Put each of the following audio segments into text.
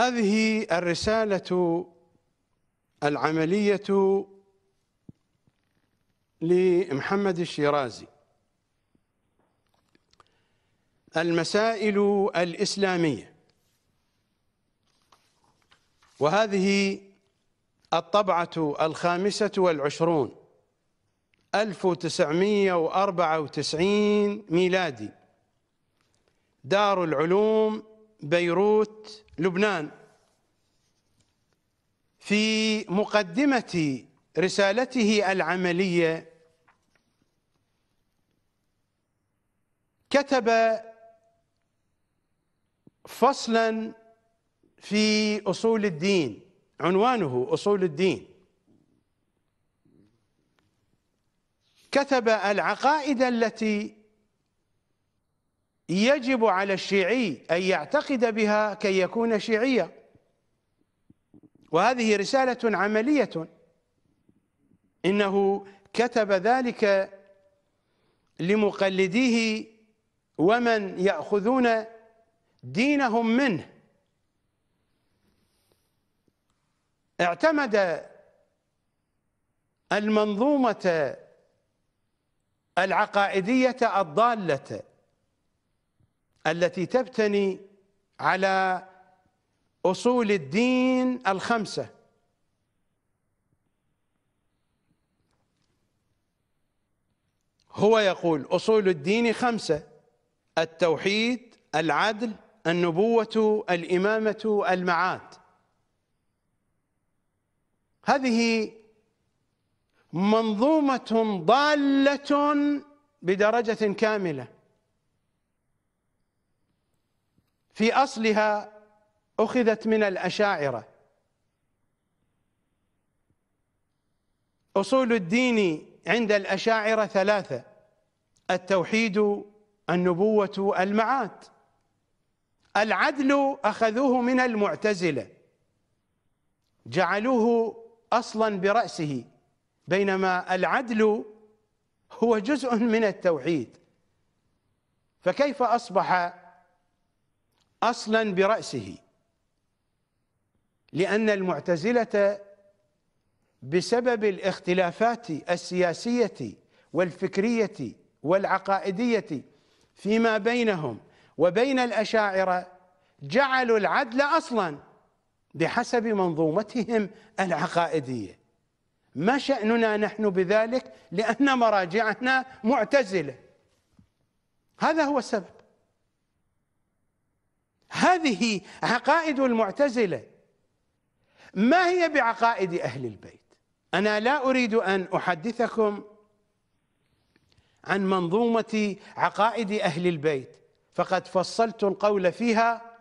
هذه الرسالة العملية لمحمد الشيرازي المسائل الإسلامية وهذه الطبعة الخامسة والعشرون 1994 ميلادي دار العلوم بيروت لبنان في مقدمة رسالته العملية كتب فصلا في أصول الدين عنوانه أصول الدين كتب العقائد التي يجب على الشيعي أن يعتقد بها كي يكون شيعيا وهذه رسالة عملية إنه كتب ذلك لمقلديه ومن يأخذون دينهم منه اعتمد المنظومة العقائدية الضالة التي تبتني على اصول الدين الخمسه هو يقول اصول الدين خمسه التوحيد العدل النبوه الامامه المعاد هذه منظومه ضاله بدرجه كامله في اصلها أخذت من الأشاعرة أصول الدين عند الأشاعرة ثلاثة التوحيد النبوة المعاد العدل أخذوه من المعتزلة جعلوه أصلا برأسه بينما العدل هو جزء من التوحيد فكيف أصبح أصلا برأسه لأن المعتزلة بسبب الاختلافات السياسية والفكرية والعقائدية فيما بينهم وبين الأشاعرة جعلوا العدل أصلا بحسب منظومتهم العقائدية ما شأننا نحن بذلك لأن مراجعنا معتزلة هذا هو السبب هذه عقائد المعتزله ما هي بعقائد اهل البيت انا لا اريد ان احدثكم عن منظومه عقائد اهل البيت فقد فصلت القول فيها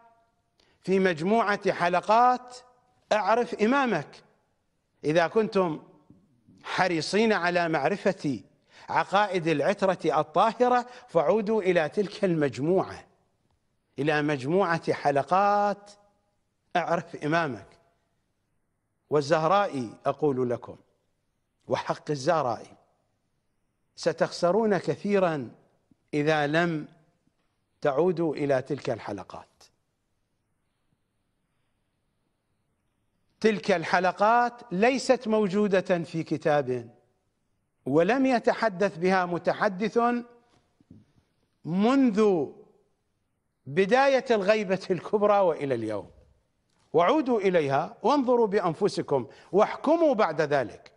في مجموعه حلقات اعرف امامك اذا كنتم حريصين على معرفه عقائد العتره الطاهره فعودوا الى تلك المجموعه الى مجموعه حلقات اعرف امامك والزهراء أقول لكم وحق الزهراء ستخسرون كثيرا إذا لم تعودوا إلى تلك الحلقات تلك الحلقات ليست موجودة في كتاب ولم يتحدث بها متحدث منذ بداية الغيبة الكبرى وإلى اليوم وعودوا إليها وانظروا بأنفسكم واحكموا بعد ذلك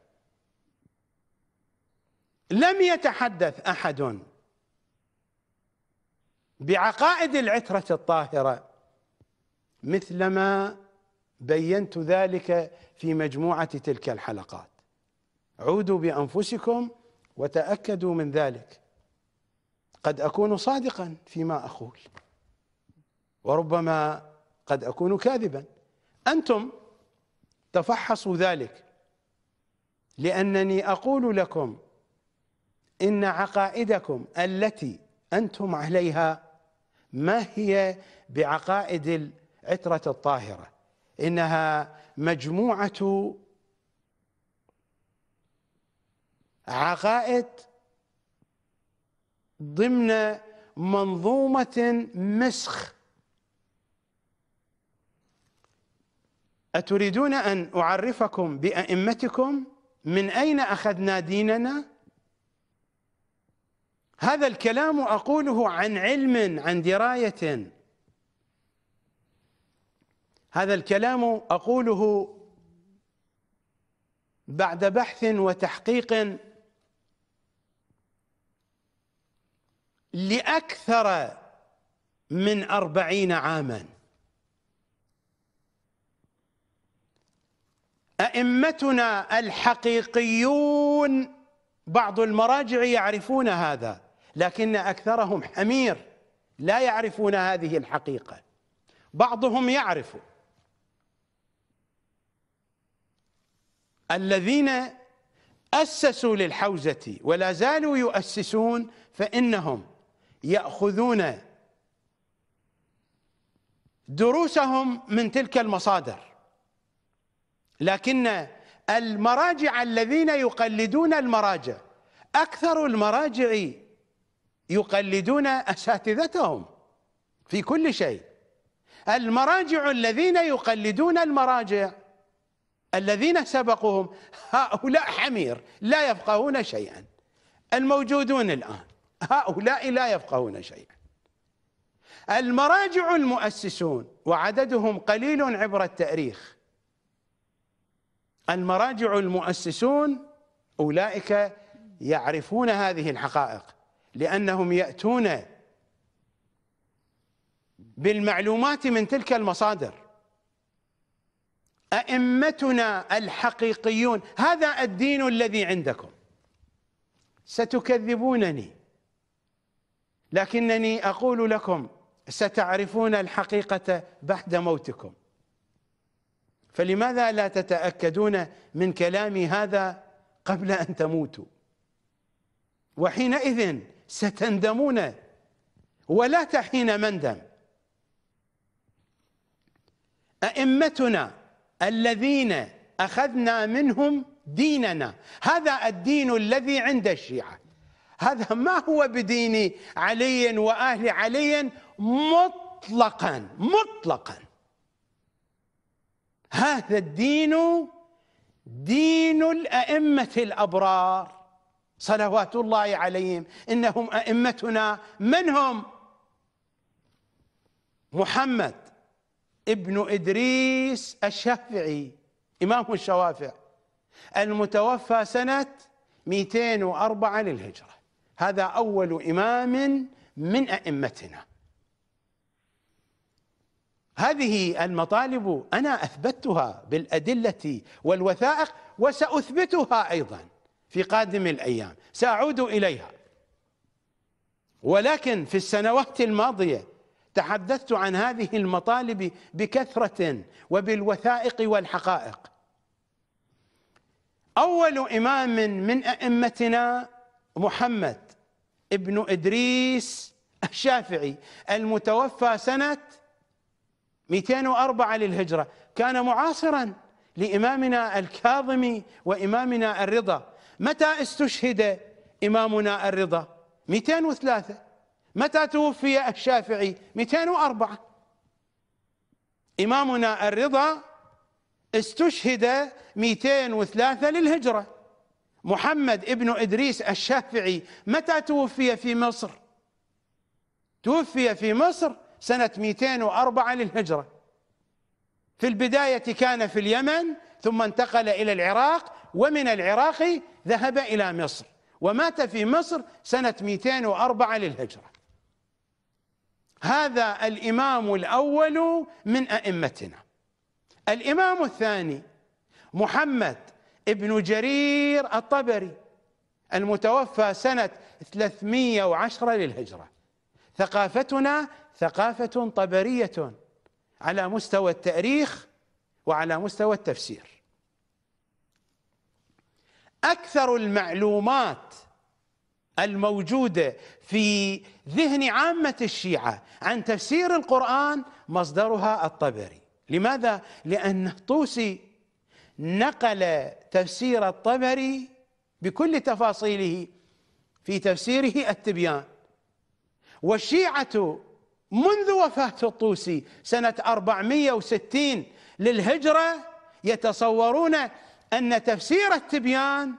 لم يتحدث أحد بعقائد العترة الطاهرة مثلما بينت ذلك في مجموعة تلك الحلقات عودوا بأنفسكم وتأكدوا من ذلك قد أكون صادقا فيما أقول وربما قد أكون كاذبا أنتم تفحصوا ذلك لأنني أقول لكم إن عقائدكم التي أنتم عليها ما هي بعقائد العترة الطاهرة إنها مجموعة عقائد ضمن منظومة مسخ أتريدون أن أعرفكم بأئمتكم من أين أخذنا ديننا هذا الكلام أقوله عن علم عن دراية هذا الكلام أقوله بعد بحث وتحقيق لأكثر من أربعين عاماً أئمتنا الحقيقيون بعض المراجع يعرفون هذا لكن أكثرهم حمير لا يعرفون هذه الحقيقة بعضهم يعرف الذين أسسوا للحوزة ولا زالوا يؤسسون فإنهم يأخذون دروسهم من تلك المصادر لكن المراجع الذين يقلدون المراجع أكثر المراجع يقلدون أساتذتهم في كل شيء المراجع الذين يقلدون المراجع الذين سبقوهم هؤلاء حمير لا يفقهون شيئا الموجودون الآن هؤلاء لا يفقهون شيئا المراجع المؤسسون وعددهم قليل عبر التاريخ المراجع المؤسسون أولئك يعرفون هذه الحقائق لأنهم يأتون بالمعلومات من تلك المصادر أئمتنا الحقيقيون هذا الدين الذي عندكم ستكذبونني لكنني أقول لكم ستعرفون الحقيقة بعد موتكم فلماذا لا تتأكدون من كلامي هذا قبل أن تموتوا وحينئذ ستندمون ولا تحين مندم أئمتنا الذين أخذنا منهم ديننا هذا الدين الذي عند الشيعة هذا ما هو بدين علي وأهل علي مطلقا مطلقا هذا الدين دين الأئمة الأبرار صلوات الله عليهم إنهم أئمتنا من هم محمد ابن إدريس الشافعي إمام الشوافع المتوفى سنة 204 للهجرة هذا أول إمام من أئمتنا هذه المطالب انا اثبتها بالادله والوثائق وساثبتها ايضا في قادم الايام ساعود اليها ولكن في السنوات الماضيه تحدثت عن هذه المطالب بكثره وبالوثائق والحقائق اول امام من ائمتنا محمد ابن ادريس الشافعي المتوفى سنه 204 للهجرة كان معاصرا لإمامنا الكاظمي وإمامنا الرضا متى استشهد إمامنا الرضا 203 متى توفي الشافعي 204 إمامنا الرضا استشهد 203 للهجرة محمد ابن إدريس الشافعي متى توفي في مصر توفي في مصر سنة 204 للهجرة في البداية كان في اليمن ثم انتقل إلى العراق ومن العراق ذهب إلى مصر ومات في مصر سنة 204 للهجرة هذا الإمام الأول من أئمتنا الإمام الثاني محمد ابن جرير الطبري المتوفى سنة 310 للهجرة ثقافتنا ثقافة طبرية على مستوى التأريخ وعلى مستوى التفسير أكثر المعلومات الموجودة في ذهن عامة الشيعة عن تفسير القرآن مصدرها الطبري لماذا؟ لأن الطوسي نقل تفسير الطبري بكل تفاصيله في تفسيره التبيان والشيعة منذ وفاة الطوسي سنة 460 للهجرة يتصورون أن تفسير التبيان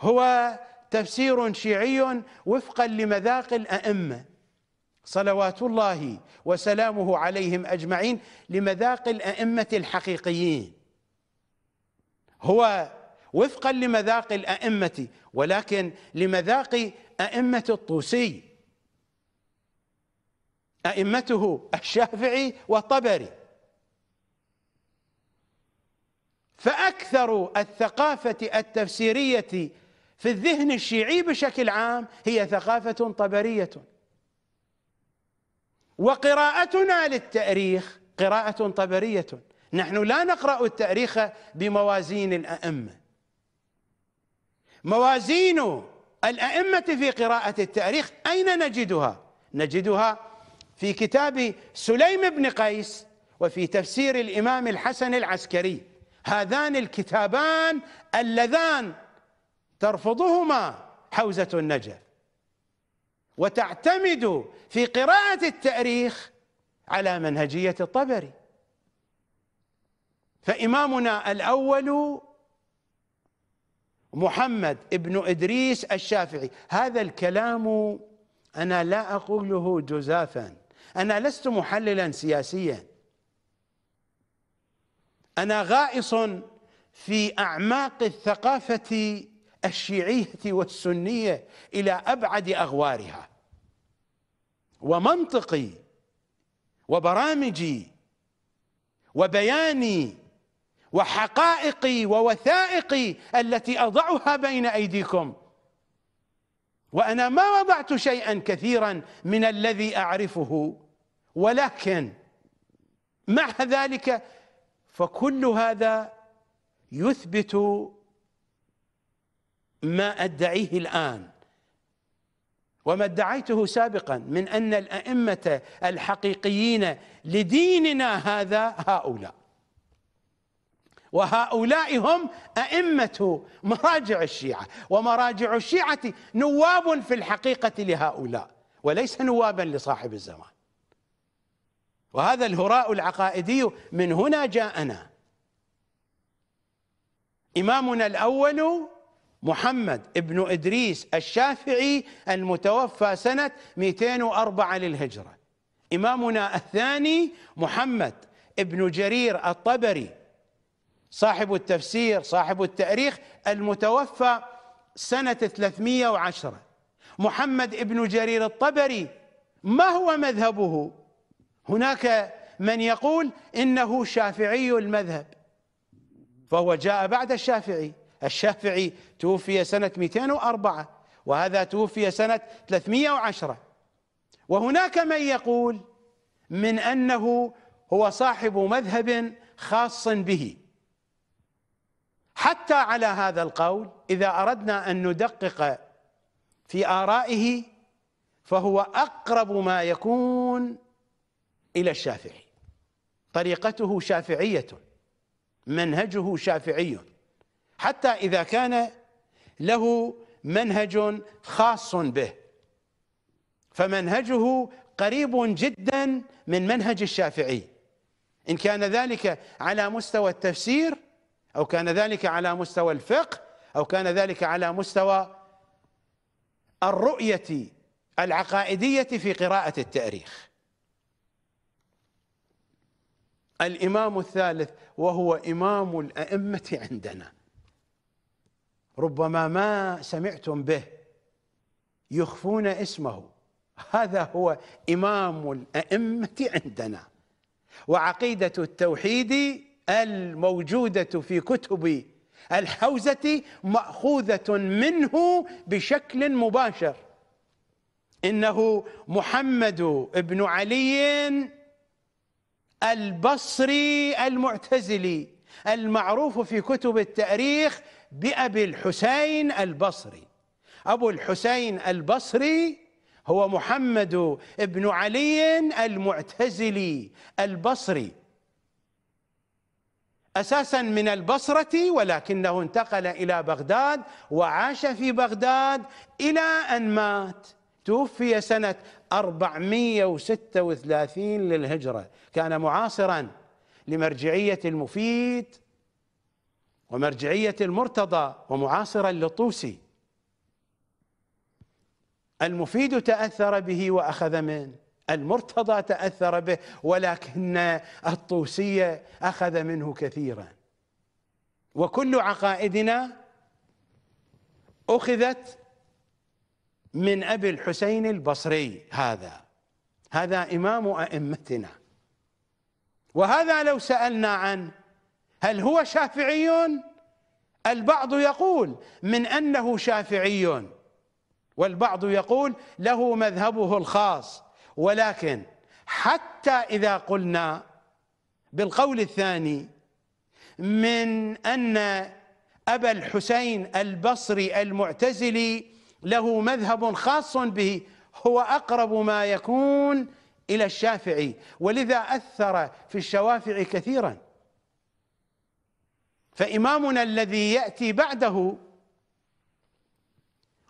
هو تفسير شيعي وفقا لمذاق الأئمة صلوات الله وسلامه عليهم أجمعين لمذاق الأئمة الحقيقيين هو وفقا لمذاق الأئمة ولكن لمذاق أئمة الطوسي أئمته الشافعي والطبري فأكثر الثقافة التفسيرية في الذهن الشيعي بشكل عام هي ثقافة طبرية وقراءتنا للتاريخ قراءة طبرية نحن لا نقرأ التاريخ بموازين الأئمة موازين الأئمة في قراءة التاريخ أين نجدها؟ نجدها في كتاب سليم بن قيس وفي تفسير الإمام الحسن العسكري هذان الكتابان اللذان ترفضهما حوزة النجف وتعتمد في قراءة التاريخ على منهجية الطبري فإمامنا الأول محمد ابن إدريس الشافعي هذا الكلام أنا لا أقوله جزافاً أنا لست محللا سياسيا أنا غائص في أعماق الثقافة الشيعية والسنية إلى أبعد أغوارها ومنطقي وبرامجي وبياني وحقائقي ووثائقي التي أضعها بين أيديكم وأنا ما وضعت شيئا كثيرا من الذي أعرفه ولكن مع ذلك فكل هذا يثبت ما ادعيه الان وما ادعيته سابقا من ان الائمه الحقيقيين لديننا هذا هؤلاء وهؤلاء هم ائمه مراجع الشيعه ومراجع الشيعه نواب في الحقيقه لهؤلاء وليس نوابا لصاحب الزمان وهذا الهراء العقائدي من هنا جاءنا إمامنا الأول محمد ابن إدريس الشافعي المتوفى سنة 204 للهجرة إمامنا الثاني محمد ابن جرير الطبري صاحب التفسير صاحب التاريخ المتوفى سنة 310 محمد ابن جرير الطبري ما هو مذهبه؟ هناك من يقول إنه شافعي المذهب فهو جاء بعد الشافعي الشافعي توفي سنة 204 وهذا توفي سنة 310 وهناك من يقول من أنه هو صاحب مذهب خاص به حتى على هذا القول إذا أردنا أن ندقق في آرائه فهو أقرب ما يكون إلى الشافعي طريقته شافعية منهجه شافعي حتى إذا كان له منهج خاص به فمنهجه قريب جدا من منهج الشافعي إن كان ذلك على مستوى التفسير أو كان ذلك على مستوى الفقه أو كان ذلك على مستوى الرؤية العقائدية في قراءة التاريخ الإمام الثالث وهو إمام الأئمة عندنا ربما ما سمعتم به يخفون اسمه هذا هو إمام الأئمة عندنا وعقيدة التوحيد الموجودة في كتب الحوزة مأخوذة منه بشكل مباشر إنه محمد بن علي البصري المعتزلي المعروف في كتب التاريخ بأبي الحسين البصري أبو الحسين البصري هو محمد بن علي المعتزلي البصري اساسا من البصره ولكنه انتقل الى بغداد وعاش في بغداد الى ان مات توفي سنة 436 للهجرة كان معاصرا لمرجعية المفيد ومرجعية المرتضى ومعاصرا للطوسي المفيد تأثر به وأخذ منه المرتضى تأثر به ولكن الطوسية أخذ منه كثيرا وكل عقائدنا أخذت من أبي الحسين البصري هذا هذا إمام أئمتنا وهذا لو سألنا عنه هل هو شافعي؟ البعض يقول من أنه شافعي والبعض يقول له مذهبه الخاص ولكن حتى إذا قلنا بالقول الثاني من أن أبا الحسين البصري المعتزلي له مذهب خاص به هو اقرب ما يكون الى الشافعي ولذا اثر في الشوافع كثيرا فامامنا الذي ياتي بعده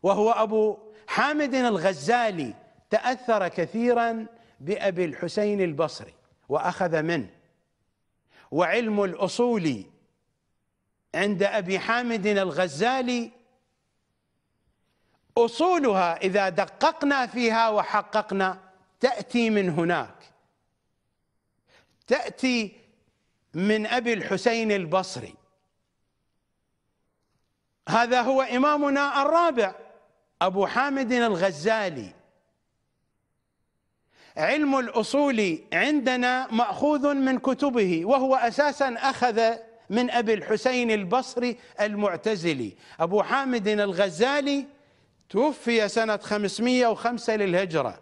وهو ابو حامد الغزالي تاثر كثيرا بابي الحسين البصري واخذ منه وعلم الاصول عند ابي حامد الغزالي اصولها اذا دققنا فيها وحققنا تاتي من هناك تاتي من ابي الحسين البصري هذا هو امامنا الرابع ابو حامد الغزالي علم الاصول عندنا ماخوذ من كتبه وهو اساسا اخذ من ابي الحسين البصري المعتزلي ابو حامد الغزالي توفي سنة 505 للهجرة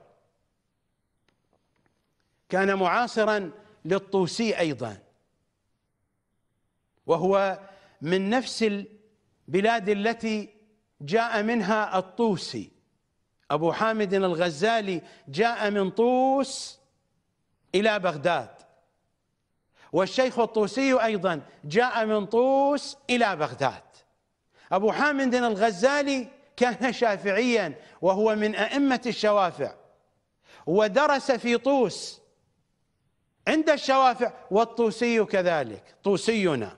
كان معاصرا للطوسي أيضا وهو من نفس البلاد التي جاء منها الطوسي أبو حامد الغزالي جاء من طوس إلى بغداد والشيخ الطوسي أيضا جاء من طوس إلى بغداد أبو حامد الغزالي كان شافعيا وهو من أئمة الشوافع ودرس في طوس عند الشوافع والطوسي كذلك طوسينا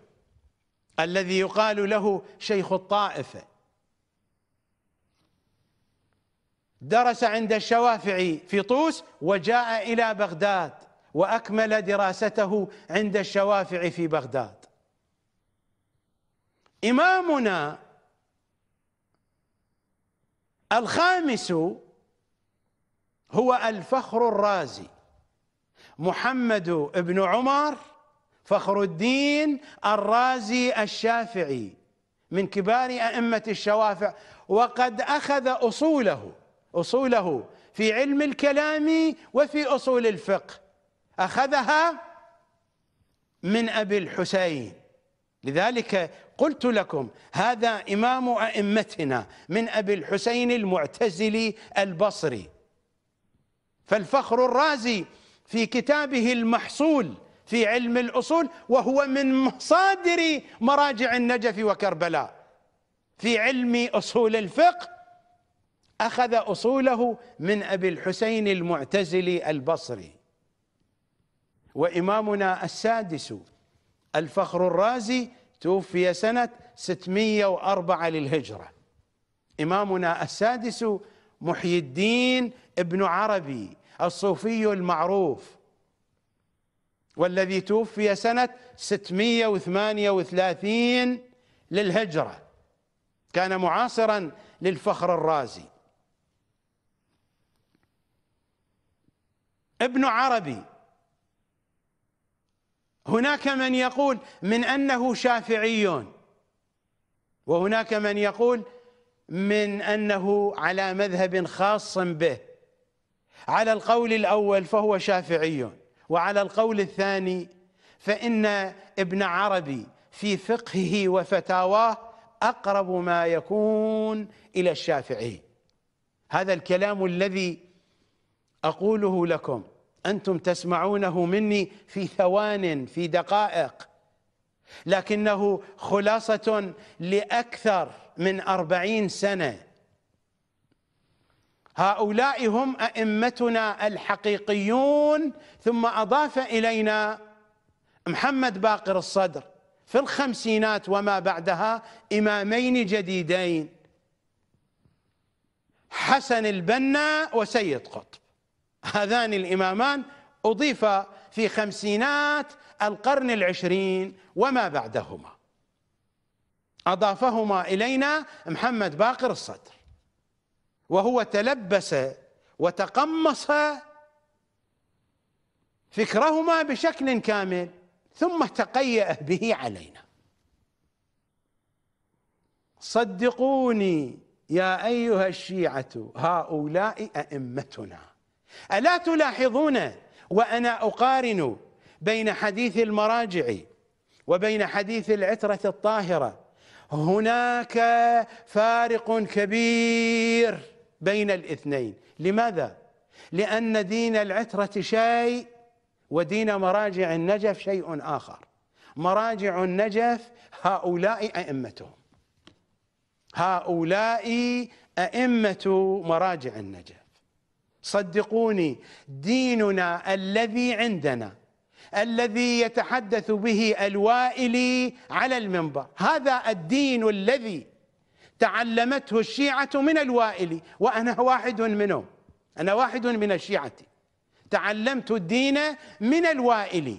الذي يقال له شيخ الطائفة درس عند الشوافع في طوس وجاء إلى بغداد وأكمل دراسته عند الشوافع في بغداد إمامنا الخامس هو الفخر الرازي محمد بن عمر فخر الدين الرازي الشافعي من كبار أئمة الشوافع وقد أخذ أصوله أصوله في علم الكلام وفي أصول الفقه أخذها من أبي الحسين لذلك قلت لكم هذا إمام أئمتنا من أبي الحسين المعتزلي البصري فالفخر الرازي في كتابه المحصول في علم الأصول وهو من مصادر مراجع النجف وكربلاء في علم أصول الفقه أخذ أصوله من أبي الحسين المعتزلي البصري وإمامنا السادس الفخر الرازي توفي سنة 604 للهجرة إمامنا السادس محي الدين ابن عربي الصوفي المعروف والذي توفي سنة 638 للهجرة كان معاصرا للفخر الرازي ابن عربي هناك من يقول من أنه شافعي وهناك من يقول من أنه على مذهب خاص به على القول الأول فهو شافعي وعلى القول الثاني فإن ابن عربي في فقهه وفتاواه أقرب ما يكون إلى الشافعي هذا الكلام الذي أقوله لكم أنتم تسمعونه مني في ثوان في دقائق لكنه خلاصة لأكثر من أربعين سنة هؤلاء هم أئمتنا الحقيقيون ثم أضاف إلينا محمد باقر الصدر في الخمسينات وما بعدها إمامين جديدين حسن البنا وسيد قطب هذان الإمامان أضيف في خمسينات القرن العشرين وما بعدهما أضافهما إلينا محمد باقر الصدر وهو تلبس وتقمص فكرهما بشكل كامل ثم تقيأ به علينا صدقوني يا أيها الشيعة هؤلاء أئمتنا ألا تلاحظون وأنا أقارن بين حديث المراجع وبين حديث العترة الطاهرة هناك فارق كبير بين الاثنين لماذا؟ لأن دين العترة شيء ودين مراجع النجف شيء آخر مراجع النجف هؤلاء أئمتهم هؤلاء أئمة مراجع النجف صدقوني ديننا الذي عندنا الذي يتحدث به الوائلي على المنبر هذا الدين الذي تعلمته الشيعة من الوائلي وأنا واحد منهم أنا واحد من الشيعة تعلمت الدين من الوائلي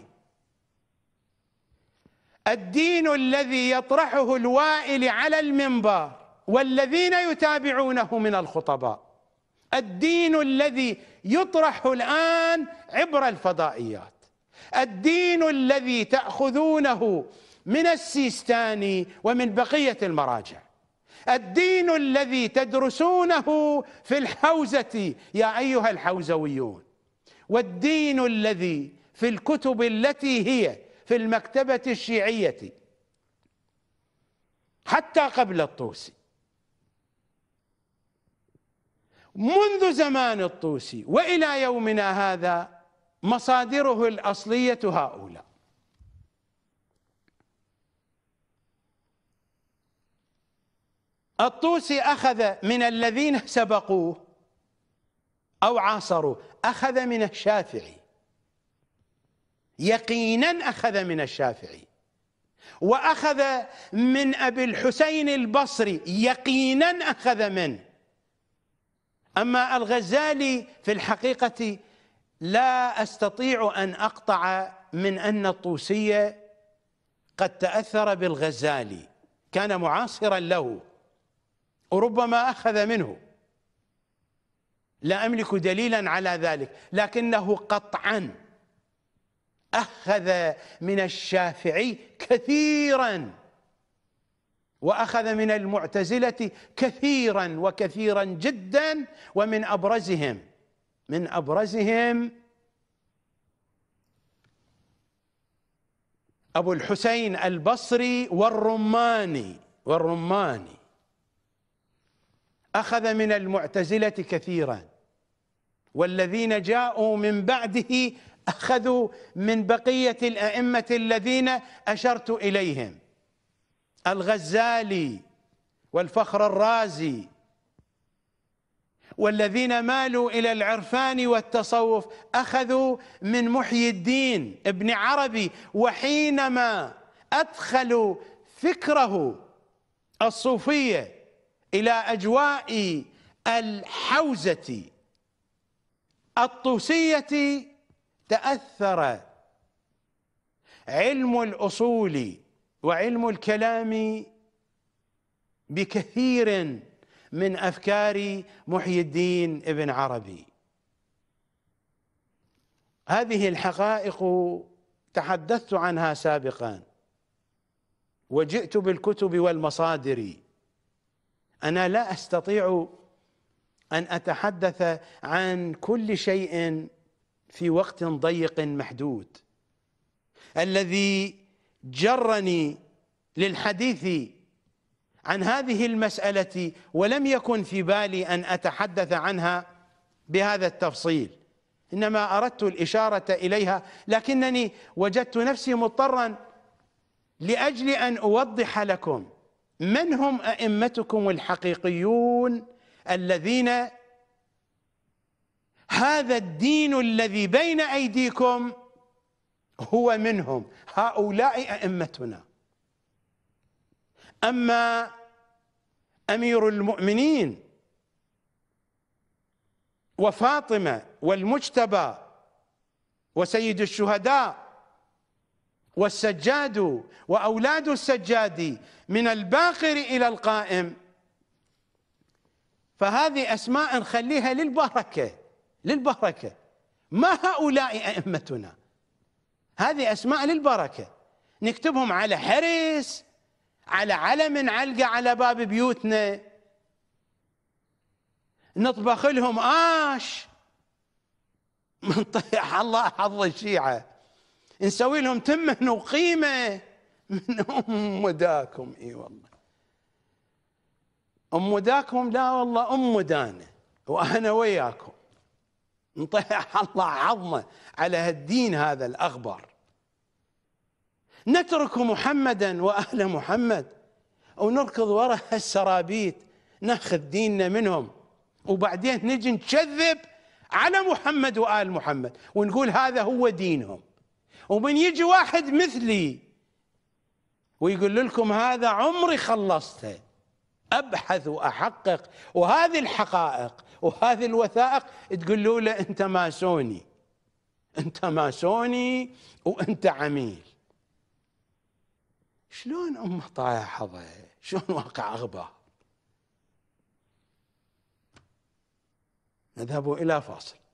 الدين الذي يطرحه الوائلي على المنبر والذين يتابعونه من الخطباء الدين الذي يطرح الان عبر الفضائيات الدين الذي تاخذونه من السيستاني ومن بقيه المراجع الدين الذي تدرسونه في الحوزه يا ايها الحوزويون والدين الذي في الكتب التي هي في المكتبه الشيعيه حتى قبل الطوسي منذ زمان الطوسي والى يومنا هذا مصادره الاصليه هؤلاء الطوسي اخذ من الذين سبقوه او عاصروه اخذ من الشافعي يقينا اخذ من الشافعي واخذ من ابي الحسين البصري يقينا اخذ منه أما الغزالي في الحقيقة لا أستطيع أن أقطع من أن الطوسي قد تأثر بالغزالي كان معاصرا له وربما أخذ منه لا أملك دليلا على ذلك لكنه قطعا أخذ من الشافعي كثيراً واخذ من المعتزله كثيرا وكثيرا جدا ومن ابرزهم من ابرزهم ابو الحسين البصري والرماني والرماني اخذ من المعتزله كثيرا والذين جاءوا من بعده اخذوا من بقيه الائمه الذين اشرت اليهم الغزالي والفخر الرازي والذين مالوا الى العرفان والتصوف اخذوا من محيي الدين ابن عربي وحينما ادخلوا فكره الصوفيه الى اجواء الحوزه الطوسيه تاثر علم الاصول وعلم الكلام بكثير من افكار محي الدين ابن عربي هذه الحقائق تحدثت عنها سابقا وجئت بالكتب والمصادر انا لا استطيع ان اتحدث عن كل شيء في وقت ضيق محدود الذي جرني للحديث عن هذه المسألة ولم يكن في بالي أن أتحدث عنها بهذا التفصيل إنما أردت الإشارة إليها لكنني وجدت نفسي مضطرا لأجل أن أوضح لكم من هم أئمتكم الحقيقيون الذين هذا الدين الذي بين أيديكم هو منهم هؤلاء أئمتنا أما أمير المؤمنين وفاطمة والمجتبى وسيد الشهداء والسجاد وأولاد السجاد من الباقر إلى القائم فهذه أسماء نخليها للبركة للبركة ما هؤلاء أئمتنا هذه أسماء للبركة نكتبهم على حرس على علم علقة على باب بيوتنا نطبخ لهم آش من طيح الله حظ الشيعة نسوي لهم تمن وقيمة من أم داكم إي والله أم داكم لا والله أم دانة وأنا وياكم نطيح الله عظمه على هالدين هذا الاغبر نترك محمدا واهل محمد ونركض وراء السرابيت ناخذ ديننا منهم وبعدين نجي نكذب على محمد وآل محمد ونقول هذا هو دينهم ومن يجي واحد مثلي ويقول لكم هذا عمري خلصته ابحث واحقق وهذه الحقائق وهذه الوثائق تقولوا له انت ماسوني انت ماسوني وانت عميل شلون ام طايحه حظه شلون واقع اغبى نذهب الى فاصل